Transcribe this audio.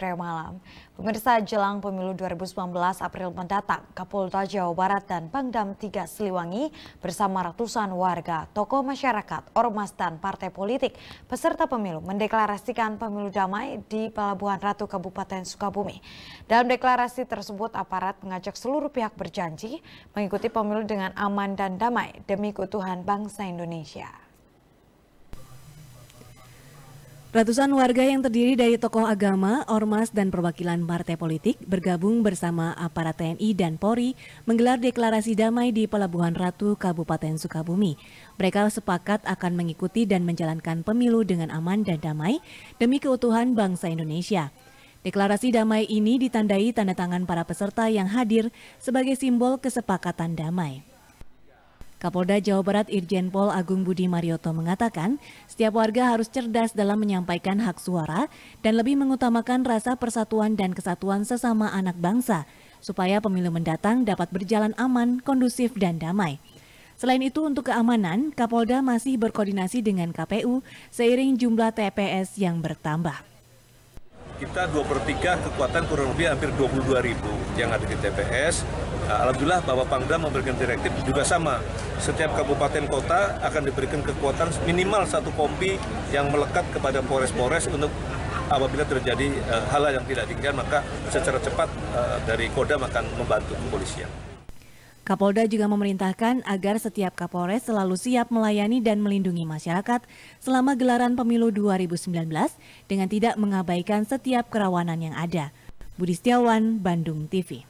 Reo malam. Pemirsa jelang pemilu 2019 April mendatang, Kapolda Jawa Barat dan Pangdam 3 Siliwangi bersama ratusan warga, tokoh masyarakat, ormas dan partai politik peserta pemilu mendeklarasikan pemilu damai di Pelabuhan Ratu Kabupaten Sukabumi. Dalam deklarasi tersebut, aparat mengajak seluruh pihak berjanji mengikuti pemilu dengan aman dan damai demi keutuhan bangsa Indonesia. Ratusan warga yang terdiri dari tokoh agama, ormas, dan perwakilan partai politik bergabung bersama aparat TNI dan Polri menggelar deklarasi damai di Pelabuhan Ratu, Kabupaten Sukabumi. Mereka sepakat akan mengikuti dan menjalankan pemilu dengan aman dan damai demi keutuhan bangsa Indonesia. Deklarasi damai ini ditandai tanda tangan para peserta yang hadir sebagai simbol kesepakatan damai. Kapolda Jawa Barat Irjen Pol Agung Budi Marioto mengatakan, setiap warga harus cerdas dalam menyampaikan hak suara dan lebih mengutamakan rasa persatuan dan kesatuan sesama anak bangsa, supaya pemilu mendatang dapat berjalan aman, kondusif, dan damai. Selain itu, untuk keamanan, Kapolda masih berkoordinasi dengan KPU seiring jumlah TPS yang bertambah kita dua per 3 kekuatan kurang lebih hampir 22 ribu yang ada di TPS. Nah, alhamdulillah Bapak Pangdam memberikan direktif juga sama. Setiap kabupaten kota akan diberikan kekuatan minimal satu kompi yang melekat kepada Polres-Polres untuk apabila terjadi eh, hal yang tidak diinginkan maka secara cepat eh, dari Kodam akan membantu kepolisian. Kapolda juga memerintahkan agar setiap Kapolres selalu siap melayani dan melindungi masyarakat selama gelaran pemilu 2019 dengan tidak mengabaikan setiap kerawanan yang ada. Budi Setiawan, Bandung TV.